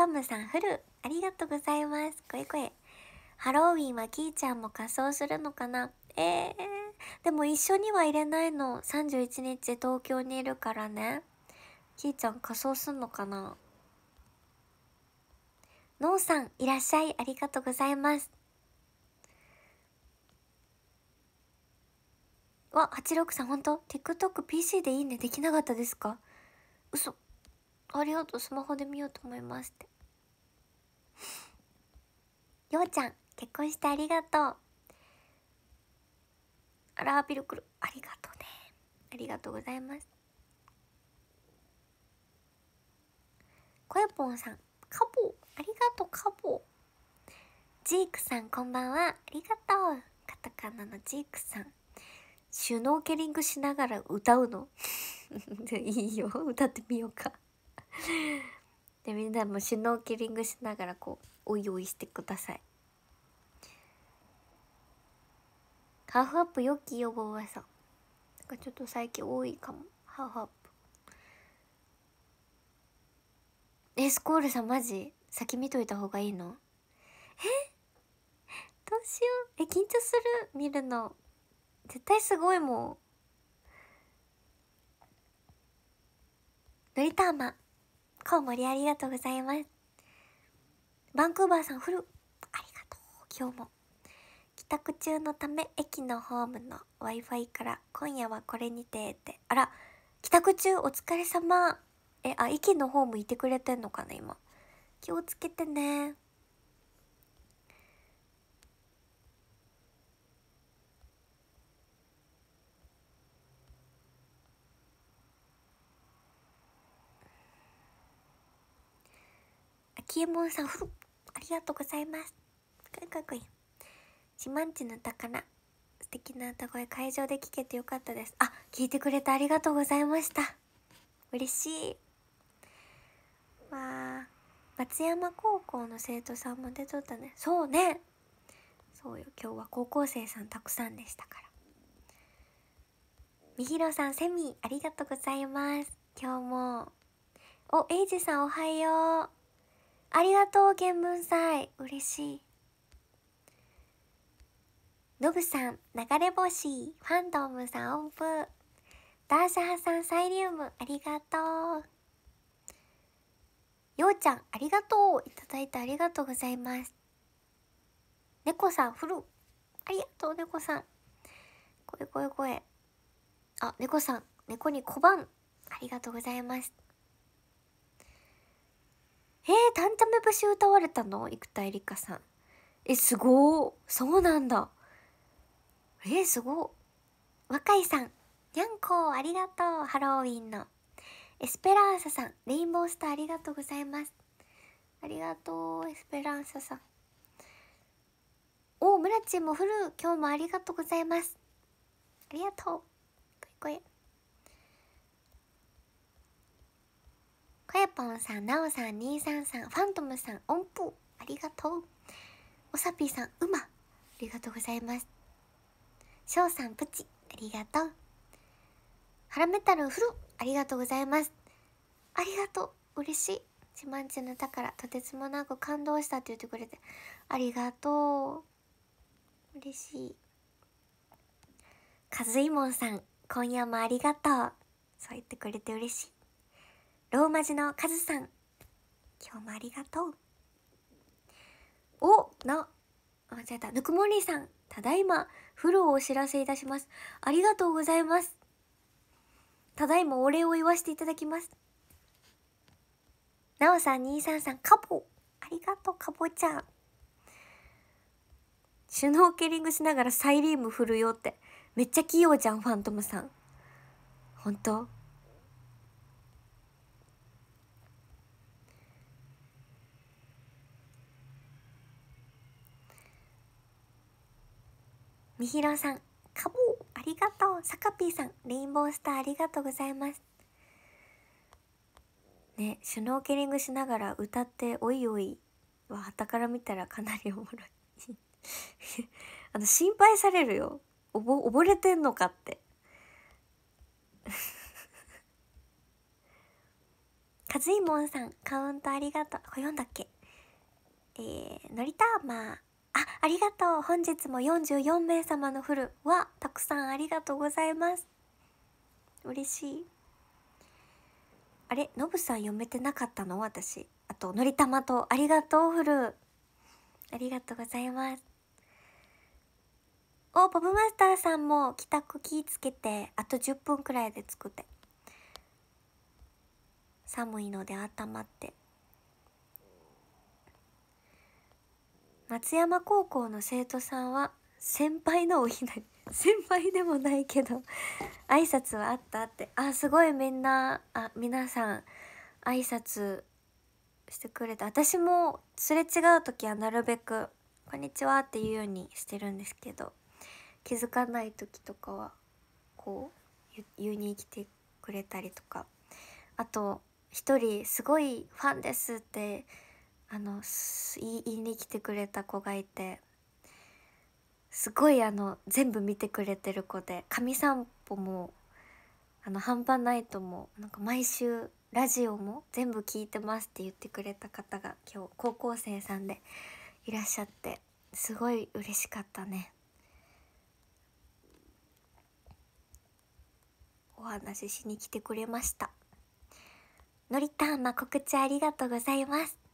S1: カムさん、フル、ありがとうございます。声声。ハロウィンはキーちゃんも仮装するのかなえー、でも一緒には入れないの。31日東京にいるからね。キーちゃん仮装すんのかなのうさん、いらっしゃい。ありがとうございます。わ、86さん、ほんと ?TikTokPC でいいね。できなかったですか嘘。ありがとう。スマホで見ようと思いますって。ようちゃん、結婚してありがとう。あら、ビルクル、ありがとうね。ありがとうございます。こえぽんさん、カポありがとう、カポジークさん、こんばんは。ありがとう。カタカナのジークさん。シュノーケリングしながら歌うの いいよ。歌ってみようかで、みんなもシュノーケリングしながらこう。お用意してくださいハーフアップよき予防はさなんかちょっと最近多いかもハーフアップエスコールさんマジ先見といた方がいいのえどうしようえ緊張する見るの絶対すごいもんのりたまこうもりありがとうございますバンクーバーさんフルありがとう今日も帰宅中のため駅のホームの Wi-Fi から今夜はこれにてってあら帰宅中お疲れ様えあ駅のホームいてくれてんのかな今気をつけてねきえもんさんふありがとうございますかっこいいかっこいい島んちの宝素敵な歌声会場で聴けてよかったですあ聞いてくれてありがとうございました嬉しいわあ松山高校の生徒さんも出とったねそうねそうよ今日は高校生さんたくさんでしたからみひろさんセミありがとうございます今日もおエイジさんおはようありがとう見聞祭嬉しいのぶさん流れ星ファンドムさん音符ダーシャハさんサイリウムありがとうようちゃんありがとういただいてありがとうございます猫さんフルありがとう猫さん声声声あ猫さん猫に小判ありがとうございますえー、タンタメ節歌われたの生田絵梨花さん。え、すごそうなんだ。えー、すご若いさん、にゃんこありがとう、ハロウィンの。エスペランサさん、レインボースターありがとうございます。ありがとう、エスペランサさん。お、村地もフル、今日もありがとうございます。ありがとう。こいこい。こやぽんさん、なおさん、にいさんさん、ファントムさん、音符、ありがとう。おさぴーさん、うま、ありがとうございます。しょうさん、プチ、ありがとう。はらめたるふる、ありがとうございます。ありがとう、嬉しい。自慢中の宝、とてつもなく感動したって言ってくれて、ありがとう。嬉しい。かずいもんさん、今夜もありがとう。そう言ってくれて嬉しい。ローマ字のカズさん、今日もありがとう。おな、間違えた、ぬくもりさん、ただいま、風呂をお知らせいたします。ありがとうございます。ただいまお礼を言わせていただきます。なおさん、にいさんさん、カボありがとう、かぼちゃん。シュノーケリングしながらサイリウム振るよって。めっちゃ器用じゃん、ファントムさん。本当みひろさん、かぼう、ありがとう。サカピーさん、レインボースターありがとうございます。ね、シュノーケリングしながら歌って「おいおい」ははたから見たらかなりおもろい あの心配されるよおぼ溺れてんのかって かずいもんさんカウントありがとうこれ読んだっけえー、のりたまあ、ありがとう。本日も44名様のフルは、たくさんありがとうございます。嬉しい。あれ、ノブさん読めてなかったの私。あと、のりたまと、ありがとうフル。ありがとうございます。お、ポブマスターさんも帰宅気ぃつけて、あと10分くらいで作って。寒いので温まって。松山高校の生徒さんは先輩のおひなり先輩でもないけど挨拶はあったってあすごいみんなあ皆さん挨拶してくれた私もすれ違う時はなるべく「こんにちは」って言うようにしてるんですけど気づかない時とかはこう言うに来てくれたりとかあと一人すごいファンですってあの言いに来てくれた子がいてすごいあの全部見てくれてる子で「神散歩も」あの半端ないともなんか毎週ラジオも全部聞いてますって言ってくれた方が今日高校生さんでいらっしゃってすごい嬉しかったね。お話ししに来てくれました。のりたんま告知ありがとうございます。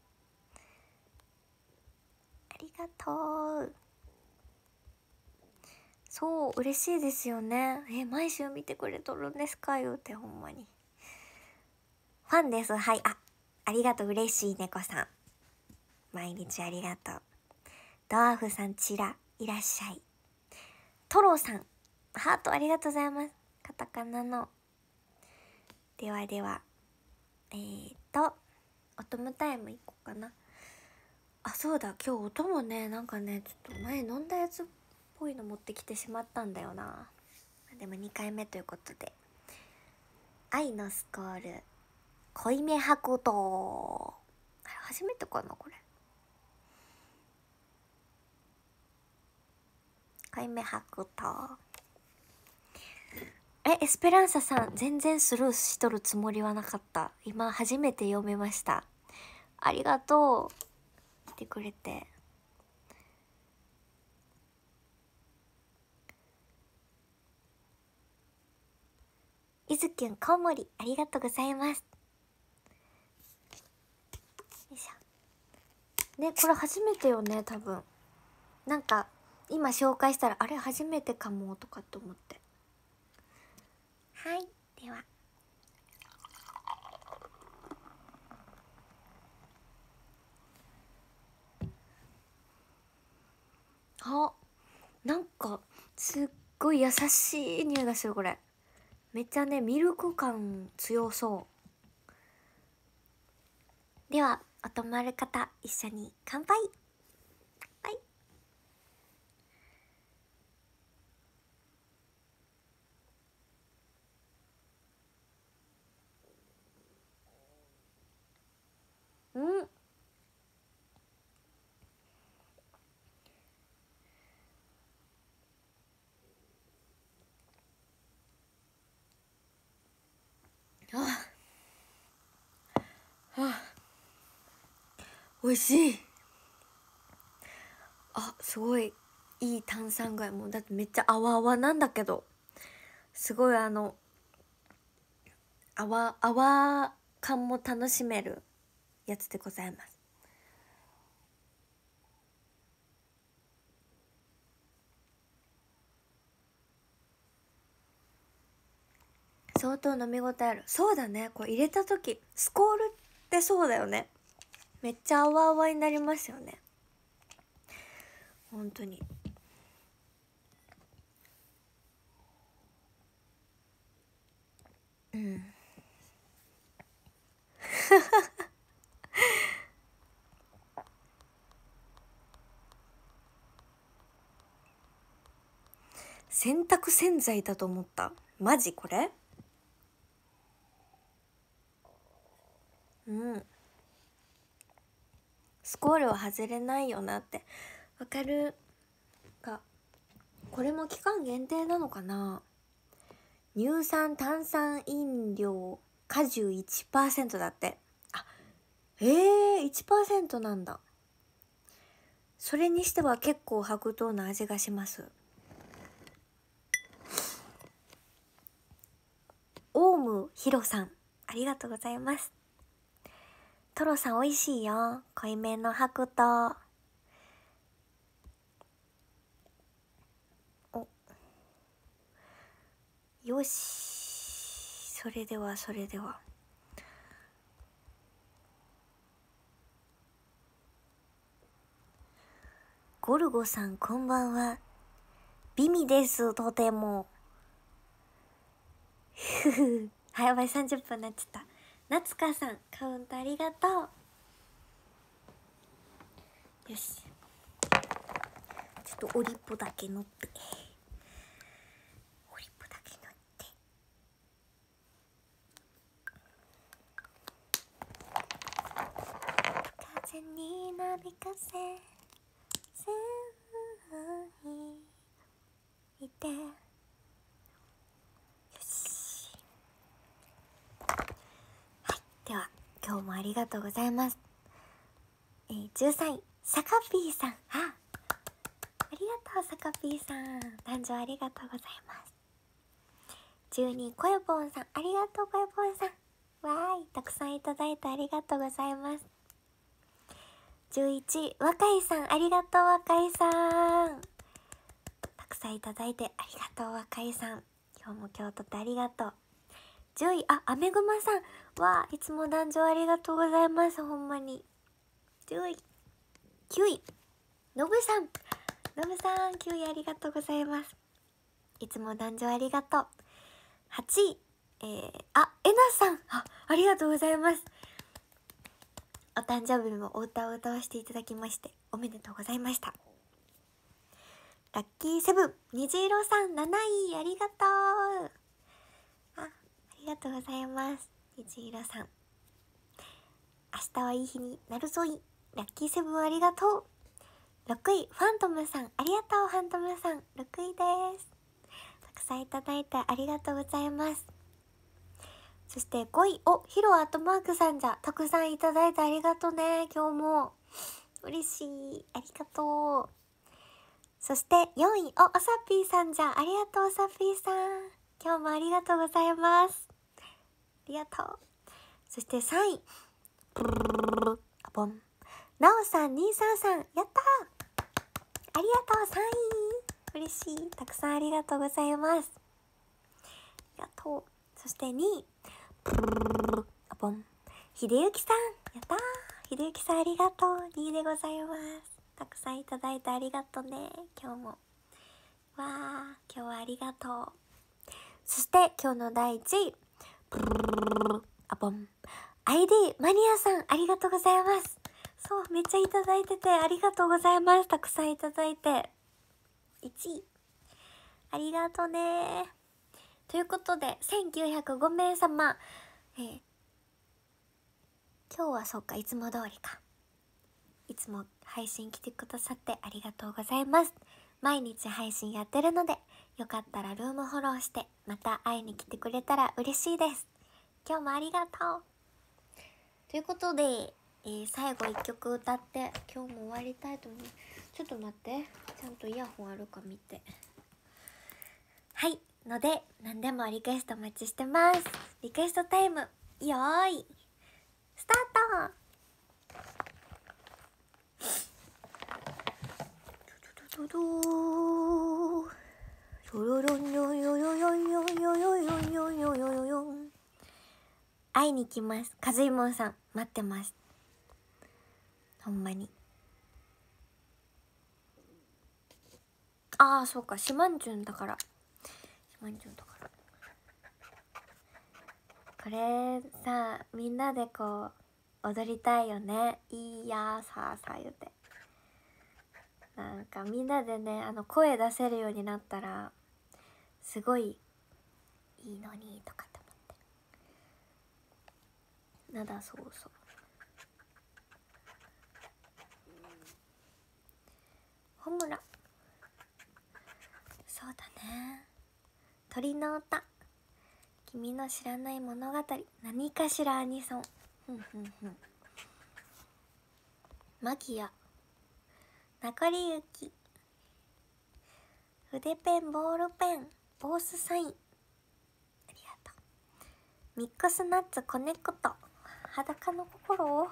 S1: りがとうそう嬉しいですよねえ毎週見てくれとるんですか言うてほんまにファンですはいあありがとう嬉しい猫さん毎日ありがとうドワーフさんちらいらっしゃいトロさんハートありがとうございますカタカナのではではえっ、と、おとむタイム行こうかな。あそうだ今日音もねなんかねちょっと前飲んだやつっぽいの持ってきてしまったんだよなでも2回目ということで「愛のスコール濃いめ箱と」初めてかなこれ濃いめ箱とえエスペランサさん全然スルーしとるつもりはなかった今初めて読めましたありがとうしてくれていずきゅんこうもりありがとうございますよいしょねこれ初めてよね多分なんか今紹介したらあれ初めてかもとかと思ってはいではあなんかすっごい優しい匂いがするこれめっちゃねミルク感強そうではお泊まる方一緒に乾杯はいうんああ美味しいあすごいいい炭酸具合もだってめっちゃ泡泡なんだけどすごいあの泡泡感も楽しめるやつでございます相当飲み応えあるそうだねこれ入れた時スコールってそうだよねめっちゃあわあわになりますよね本当に
S2: うん
S1: 洗濯洗剤だと思ったマジこれうんスコールは外れないよなってわかるがこれも期間限定なのかな乳酸炭酸飲料果汁1%だってあえー、1%なんだそれにしては結構白桃の味がしますオウムヒロさんありがとうございますトロさん美味しいよ。濃いめの白桃。お。よし。それでは、それでは。ゴルゴさんこんばんは。美味です、とても。ふふ。早ばい30分なっちゃった。夏香さんカウントありがとうよしちょっとおりっぽだけ乗っておりっぽだけ乗
S2: って風になびかせせ
S1: いてでは今日もありがとうございますえー、13位サカピーさんあありがとうサカピーさん誕生ありがとうございます12位こよぽんさんありがとうこよぽんさんわーいたくさんいただいてありがとうございます11位若井さんありがとう若井さんたくさんいただいてありがとう若井さん今日も今日とってありがとう10位、あ、アメグマさん。わあ、いつも壇上ありがとうございます。ほんまに。10位。9位。ノブさん。ノブさん、9位ありがとうございます。いつも壇上ありがとう。8位。えー、あ、えなさん。あ、ありがとうございます。お誕生日もお歌を歌わせていただきまして、おめでとうございました。ラッキーセブン、虹色さん7位、ありがとう。ありがとうございます。虹色さん。明日はいい日になるぞい。ラッキーセブンありがとう。6位、ファントムさん。ありがとう、ファントムさん。6位です。たくさんいただいてありがとうございます。そして5位、お、ヒロアットマークさんじゃ。たくさんいただいてありがとうね。今日も。嬉しい。ありがとう。そして4位、お、おさっぴーさんじゃ。ありがとう、おさっぴーさん。今日もありがとうございます。ありがとう。そして3位。あぼん。なおさん、にいさんさん、やったありがとう、3位。嬉しい。たくさんありがとうございます。ありがとう。そして2位。あぼん。ひでゆきさん、やったーひでゆきさんありがとう。2位でございます。たくさんいただいてありがとうね。今日も。わー、今日はありがとう。そして今日の第1位。あぽん。ID マニアさん、ありがとうございます。そう、めっちゃいただいてて、ありがとうございます。たくさんいただいて。1位。ありがとねということで、1905名様。えー、今日はそっか、いつも通りか。いつも配信来てくださってありがとうございます。毎日配信やってるので、よかったらルームフォローしてまた会いに来てくれたら嬉しいです今日もありがとうということで、えー、最後一曲歌って今日も終わりたいと思いちょっと待ってちゃんとイヤホンあるか見てはいので何でもリクエストお待ちしてますリクエストタイムよーいスタートーとろヨヨよよよよよよよよよよよよ会いに来ます和右衛門さん待ってますほんまにああそうか島んじだから島んじだからこれさみんなでこう踊りたいよねいいやさあさあ言うてなんかみんなでねあの声出せるようになったらすごいいいのにとかって思ってなだそうそうホ村そうだね鳥の歌君の知らない物語何かしらアニソンふんふんふんマキア中里ゆ筆ペンボールペンボースサインありがとうミックスナッツ子猫と裸の心を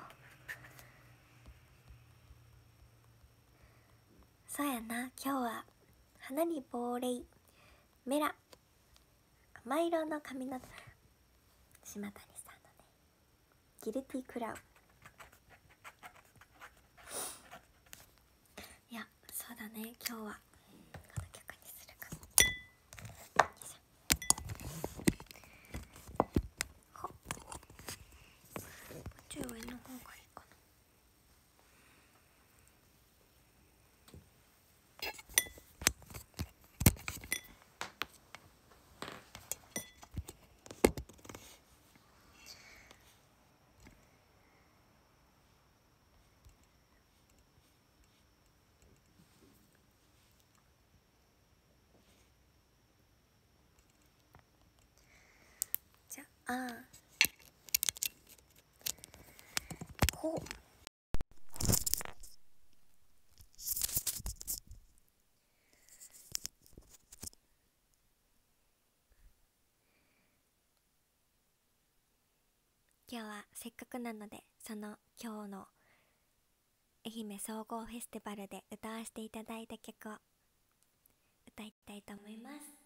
S1: そうやな今日は花に亡霊メラ甘色の髪の島谷さんのねギルティクラウンいやそうだね今日はあほ今日はせっかくなのでその今日の愛媛総合フェスティバルで歌わせていただいた曲を歌いたいと思います。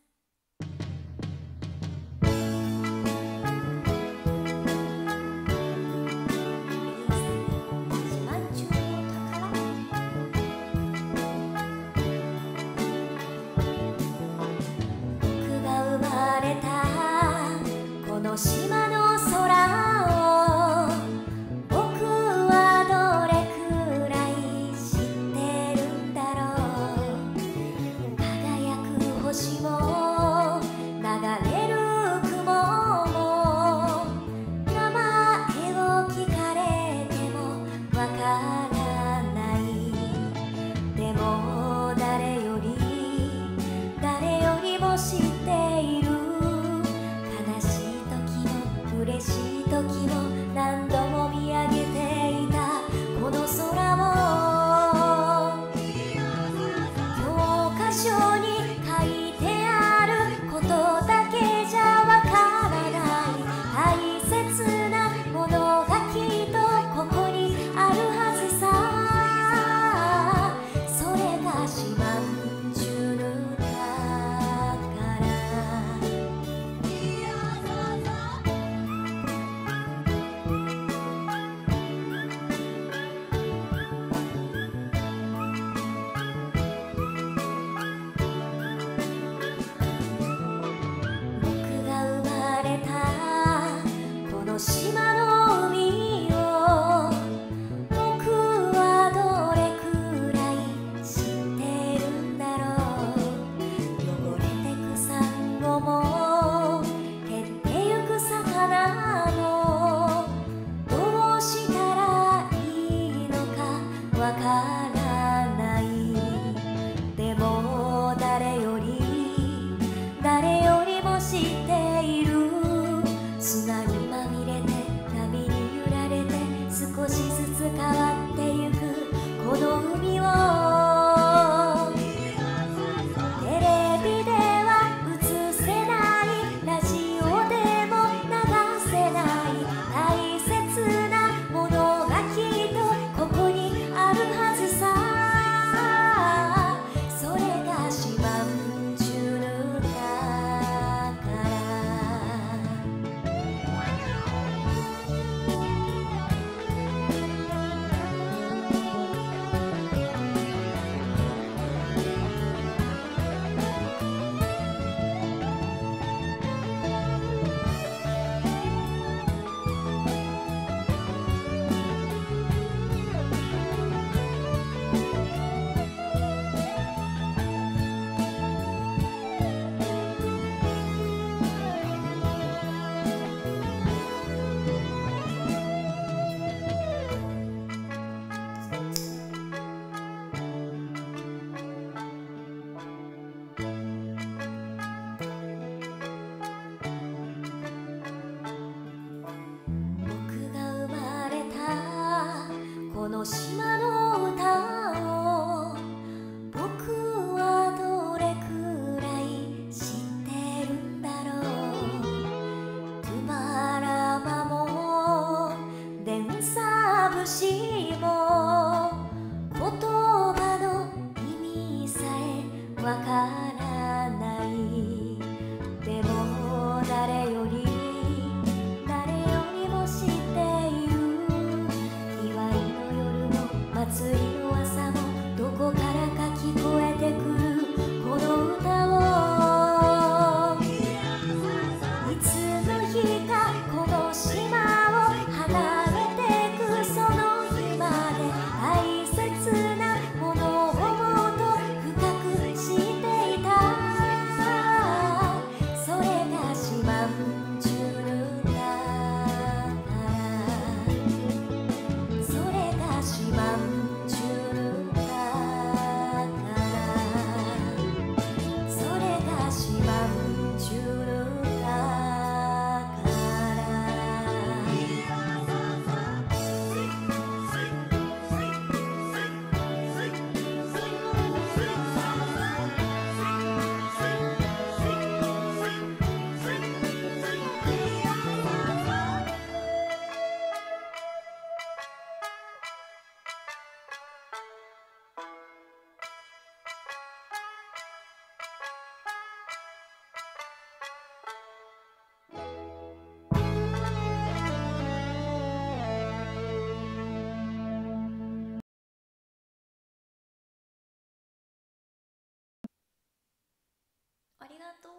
S1: りがとう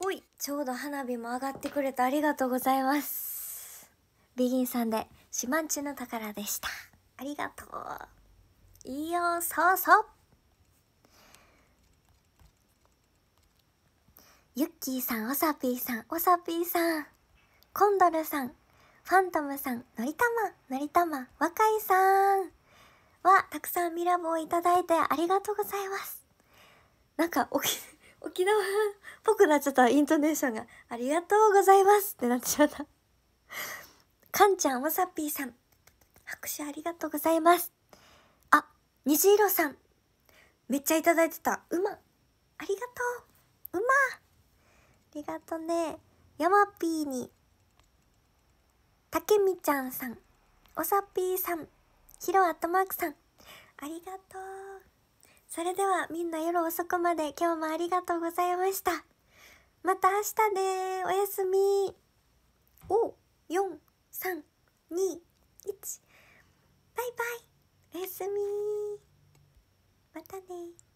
S1: おいちょうど花火も上がってくれてありがとうございますビギンさんで「島んちの宝」でしたありがとういいよそうそうユッキーさん、オサピーさん、オサピーさん、コンドルさん、ファントムさん、のりたま、のりたま、若いさん。はたくさんミラボをいただいてありがとうございます。なんか沖 沖縄っぽくなっちゃったイントネーションがありがとうございますってなっちゃった。かんちゃん、わさぴーさん、拍手ありがとうございます。あ、にじいろさん、めっちゃいただいてた。うま、ありがとう。うま。ありがとね。やまぴーに、たけみちゃんさん、おさぴーさん、ヒロアットマークさん、ありがとう。それではみんな夜遅くまで今日もありがとうございました。また明日ねおやすみ。お4、3、2、1。バイバイ。おやすみ。
S2: またね